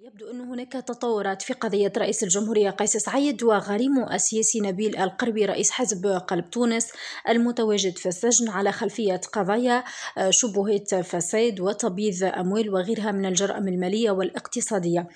يبدو أن هناك تطورات في قضية رئيس الجمهورية قيس سعيد وغريمه السياسي نبيل القربي رئيس حزب قلب تونس المتواجد في السجن على خلفية قضايا آه، شبهة فساد وتبييض أموال وغيرها من الجرائم المالية والاقتصادية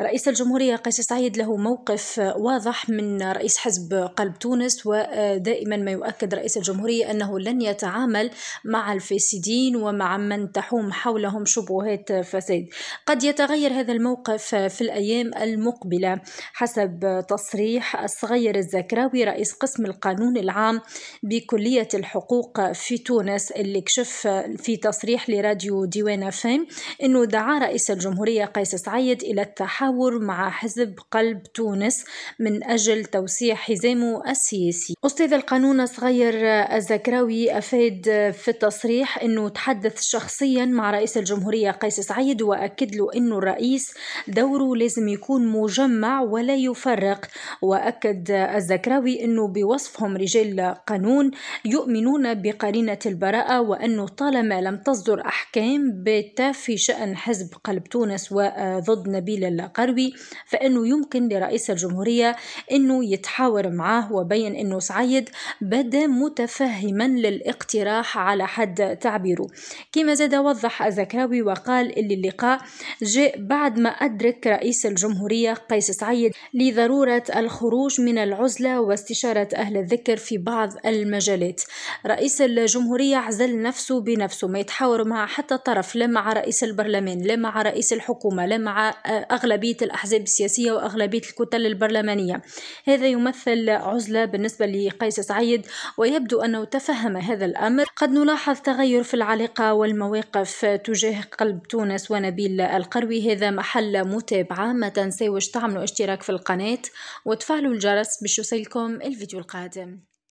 رئيس الجمهورية قيس سعيد له موقف واضح من رئيس حزب قلب تونس ودائما ما يؤكد رئيس الجمهورية أنه لن يتعامل مع الفاسدين ومع من تحوم حولهم شبهات فساد قد يتغير هذا الموقف الموقف في الأيام المقبلة حسب تصريح الصغير الزكراوي رئيس قسم القانون العام بكلية الحقوق في تونس اللي كشف في تصريح لراديو ديوان فيم أنه دعا رئيس الجمهورية قيس سعيد إلى التحاور مع حزب قلب تونس من أجل توسيع حزامه السياسي أستاذ القانون الصغير الزكراوي أفاد في التصريح أنه تحدث شخصيا مع رئيس الجمهورية قيس سعيد وأكد له أنه الرئيس دوره لازم يكون مجمع ولا يفرق وأكد الزكراوي أنه بوصفهم رجال قانون يؤمنون بقرينة البراءة وأنه طالما لم تصدر أحكام باتة في شأن حزب قلب تونس وضد نبيل القروي فإنه يمكن لرئيس الجمهورية أنه يتحاور معاه وبين أنه سعيد بدا متفهما للاقتراح على حد تعبيره كما زاد وضح الزكراوي وقال اللي اللقاء جاء بعد ما أدرك رئيس الجمهورية قيس سعيد لضرورة الخروج من العزلة واستشارة أهل الذكر في بعض المجالات رئيس الجمهورية عزل نفسه بنفسه ما يتحاور مع حتى طرف لا مع رئيس البرلمان لا مع رئيس الحكومة لا مع آه، أغلبية الأحزاب السياسية وأغلبية الكتل البرلمانية هذا يمثل عزلة بالنسبة لقيس سعيد ويبدو أنه تفهم هذا الأمر قد نلاحظ تغير في العلاقة والمواقف تجاه قلب تونس ونبيل القروي هذا محل لموتب عامة تنساوش تعملوا اشتراك في القناة وتفعلوا الجرس باش الفيديو القادم